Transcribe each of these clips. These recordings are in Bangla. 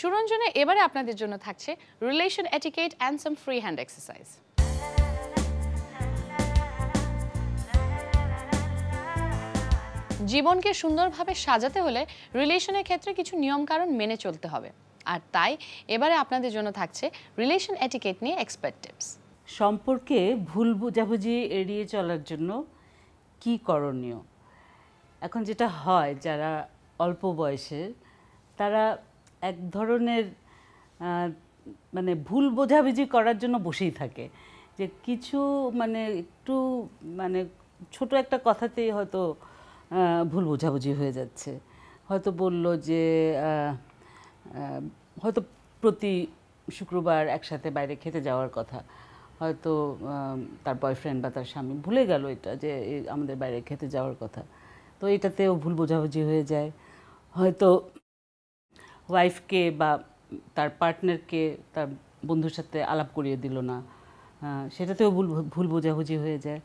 সুরঞ্জনে এবারে আপনাদের জন্য থাকছে relation etiquette and some free hand exercise জীবনকে সুন্দরভাবে সাজাতে হলে রিলেশনের ক্ষেত্রে কিছু নিয়মকানুন মেনে চলতে হবে আর তাই এবারে আপনাদের জন্য থাকছে রিলেশন এটিকেট নিয়ে এক্সপার্ট টিপস সম্পর্কে ভুল বুঝাবুঝি এড়িয়ে চলার জন্য কি করণীয় এখন যেটা হয় যারা অল্প বয়সে তারা এক ধরনের মানে ভুল বোঝাবুঝি করার জন্য বসেই থাকে যে কিছু মানে একটু মানে ছোট একটা কথাতেই হয়তো ভুল বোঝাবুঝি হয়ে যাচ্ছে হয়তো বলল যে হয়তো প্রতি শুক্রবার একসাথে বাইরে খেতে যাওয়ার কথা হয়তো তার বয়ফ্রেন্ড বা তার স্বামী ভুলে গেল এটা যে আমাদের বাইরে খেতে যাওয়ার কথা তো এটাতেও ভুল বোঝাবুঝি হয়ে যায় হয়তো ওয়াইফকে বা তার পার্টনারকে তার বন্ধুর সাথে আলাপ করিয়ে দিল না সেটাতেও ভুল ভুল বোঝাবুঝি হয়ে যায়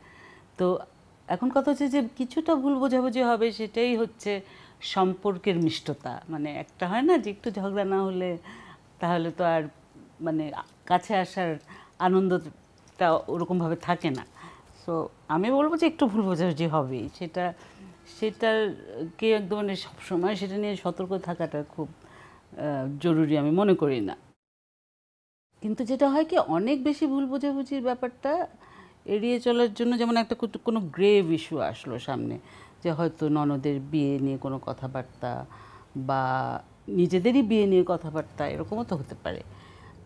তো এখন কথা হচ্ছে যে কিছুটা ভুল বোঝাবুঝি হবে সেটাই হচ্ছে সম্পর্কের মিষ্টতা মানে একটা হয় না যে একটু ঝগড়া না হলে তাহলে তো আর মানে কাছে আসার আনন্দটা ওরকমভাবে থাকে না সো আমি বলবো যে একটু ভুল বোঝাবুঝি হবেই সেটা সেটাকে একদম মানে সবসময় সেটা নিয়ে সতর্ক থাকাটা খুব জরুরি আমি মনে করি না কিন্তু যেটা হয় কি অনেক বেশি ভুল বোঝাবুঝির ব্যাপারটা এড়িয়ে চলার জন্য যেমন একটা কোনো গ্রেভ ইস্যু আসলো সামনে যে হয়তো ননদের বিয়ে নিয়ে কোনো কথাবার্তা বা নিজেদেরই বিয়ে নিয়ে কথাবার্তা এরকমও তো হতে পারে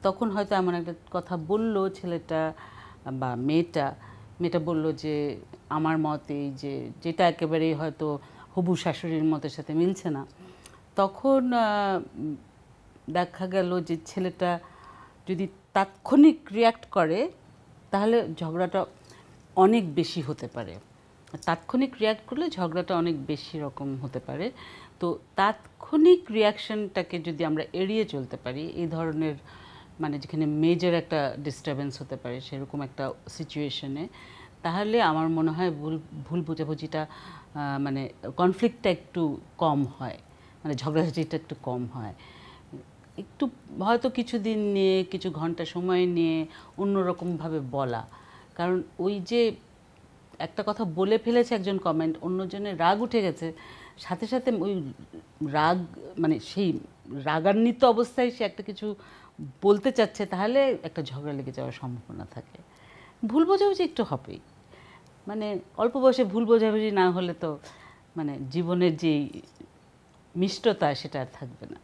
তখন হয়তো এমন একটা কথা বলল ছেলেটা বা মেয়েটা মেয়েটা বলল যে আমার মতে যে যেটা একেবারেই হয়তো হবু শাশুড়ির মতের সাথে মিলছে না তখন দেখা গেল যে ছেলেটা যদি তাৎক্ষণিক রিয়াক্ট করে তাহলে ঝগড়াটা অনেক বেশি হতে পারে তাৎক্ষণিক রিয়াক্ট করলে ঝগড়াটা অনেক বেশি রকম হতে পারে তো তাৎক্ষণিক রিয়াকশনটাকে যদি আমরা এড়িয়ে চলতে পারি এই ধরনের মানে যেখানে মেজর একটা ডিস্টারবেন্স হতে পারে সেরকম একটা সিচুয়েশনে তাহলে আমার মনে হয় ভুল ভুল বোঝাবুঝিটা মানে কনফ্লিক্টটা একটু কম হয় মানে ঝগড়াঝাটিটা একটু কম হয় একটু হয়তো কিছুদিন নিয়ে কিছু ঘন্টা সময় নিয়ে অন্যরকমভাবে বলা কারণ ওই যে একটা কথা বলে ফেলেছে একজন কমেন্ট অন্যজনের রাগ উঠে গেছে সাথে সাথে ওই রাগ মানে সেই রাগান্বিত অবস্থায় সে একটা কিছু বলতে চাচ্ছে তাহলে একটা ঝগড়া লেগে যাওয়ার সম্ভাবনা থাকে ভুল বোঝাবুঝি একটু হবেই মানে অল্প বয়সে ভুল বোঝাবুঝি না হলে তো মানে জীবনের যেই মিষ্টতা সেটা আর থাকবে না